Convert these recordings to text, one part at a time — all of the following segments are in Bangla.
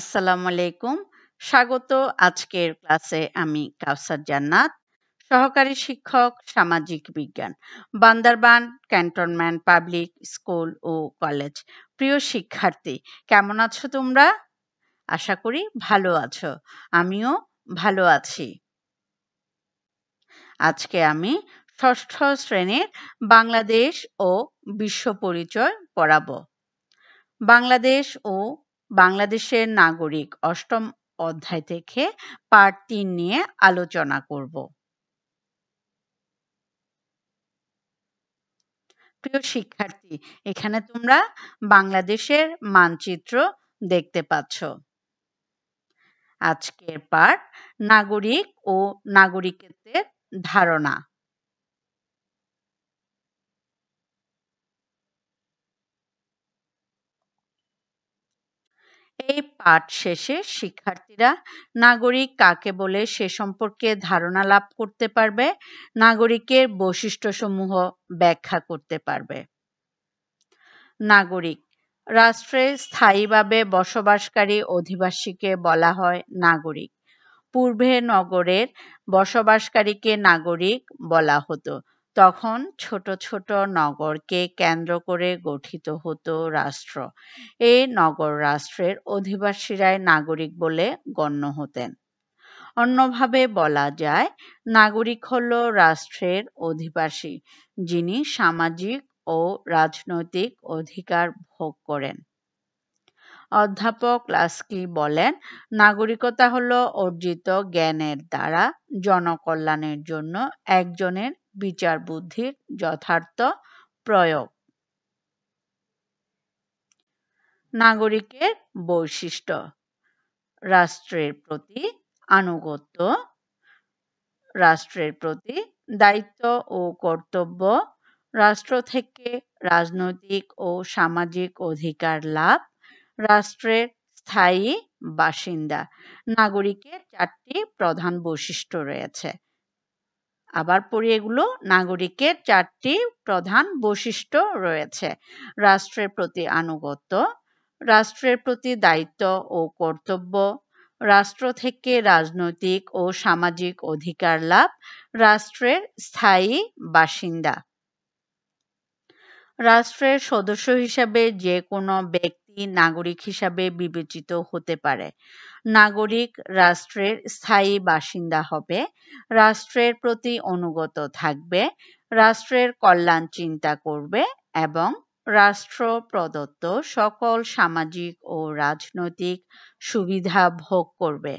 আসসালামু আলাইকুম স্বাগত আজকের ক্লাসে আমি কাউসার জান্নাত সহকারী শিক্ষক সামাজিক বিজ্ঞান বান্দারবান ক্যান্টনম্যান পাবলিক স্কুল ও কলেজ প্রিয় শিক্ষার্থী কেমন আছো তোমরা আশা করি ভালো আছো আমিও ভালো আছি আজকে আমি ষষ্ঠ শ্রেণীর বাংলাদেশ ও বিশ্ব পরিচয় পড়াবো বাংলাদেশ ও বাংলাদেশের নাগরিক অষ্টম অধ্যায় থেকে পার্ট তিন নিয়ে আলোচনা করব প্রিয় শিক্ষার্থী এখানে তোমরা বাংলাদেশের মানচিত্র দেখতে পাচ্ছ আজকের পাঠ নাগরিক ও নাগরিকত্বের ধারণা এই পাঠ শেষে শিক্ষার্থীরা নাগরিক কাকে বলে সে সম্পর্কে ধারণা লাভ করতে পারবে নাগরিকের বৈশিষ্ট্য সমূহ ব্যাখ্যা করতে পারবে নাগরিক রাষ্ট্রে স্থায়ীভাবে বসবাসকারী অধিবাসীকে বলা হয় নাগরিক পূর্বে নগরের বসবাসকারীকে নাগরিক বলা হতো তখন ছোট ছোট নগরকে কেন্দ্র করে গঠিত হতো রাষ্ট্র। এই নগর রাষ্ট্রের অধিবাসীরাই নাগরিক বলে গণ্য হতেন। অন্যভাবে বলা যায় নাগরিক হল রাষ্ট্রের অধিবাসী যিনি সামাজিক ও রাজনৈতিক অধিকার ভোগ করেন। অধ্যাপক লাস্কি বলেন নাগরিকতা হল অর্জিত জ্ঞানের দ্বারা জনকল্যাণের জন্য একজনের বিচার বুদ্ধির যথার্থ প্রয়োগ নাগরিকের বৈশিষ্ট্য রাষ্ট্রের প্রতি আনুগত্য রাষ্ট্রের প্রতি দায়িত্ব ও কর্তব্য রাষ্ট্র থেকে রাজনৈতিক ও সামাজিক অধিকার লাভ রাষ্ট্রের স্থায়ী বাসিন্দা নাগরিকের চারটি প্রধান বৈশিষ্ট্য রয়েছে আবার পড়ি এগুলো নাগরিকের চারটি প্রধান বৈশিষ্ট্য রয়েছে রাষ্ট্রের প্রতি আনুগত্য রাষ্ট্রের প্রতি দায়িত্ব ও কর্তব্য রাষ্ট্র থেকে রাজনৈতিক ও সামাজিক অধিকার লাভ রাষ্ট্রের স্থায়ী বাসিন্দা রাষ্ট্রের সদস্য হিসাবে যে কোনো ব্যক্তি নাগরিক হিসাবে বিবেচিত হতে পারে নাগরিক রাষ্ট্রের স্থায়ী বাসিন্দা হবে রাষ্ট্রের প্রতি অনুগত থাকবে রাষ্ট্রের কল্যাণ চিন্তা করবে এবং রাষ্ট্র প্রদত্ত সকল সামাজিক ও রাজনৈতিক সুবিধা ভোগ করবে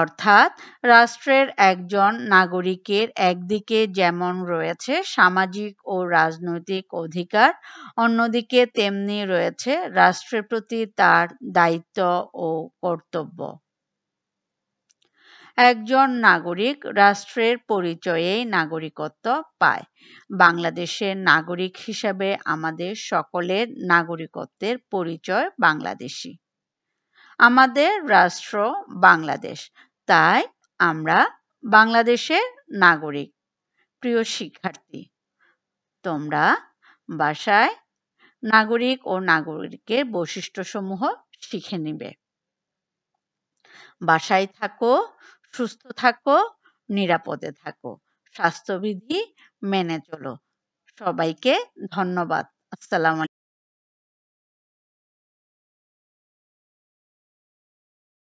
অর্থাৎ রাষ্ট্রের একজন নাগরিকের একদিকে যেমন রয়েছে সামাজিক ও রাজনৈতিক অধিকার অন্যদিকে তেমনি রয়েছে রাষ্ট্রের প্রতি তার দায়িত্ব ও কর্তব্য একজন নাগরিক রাষ্ট্রের পরিচয়েই নাগরিকত্ব পায় বাংলাদেশের নাগরিক হিসাবে আমাদের সকলের নাগরিকত্বের পরিচয় বাংলাদেশী আমাদের রাষ্ট্র বাংলাদেশ তাই আমরা বাংলাদেশের নাগরিক প্রিয় শিক্ষার্থী তোমরা বাসায় নাগরিক ও নাগরিকের বৈশিষ্ট্য সমূহ শিখে নিবে বাসায় থাকো সুস্থ থাকো নিরাপদে থাকো স্বাস্থ্যবিধি মেনে চলো সবাইকে ধন্যবাদ আসসালাম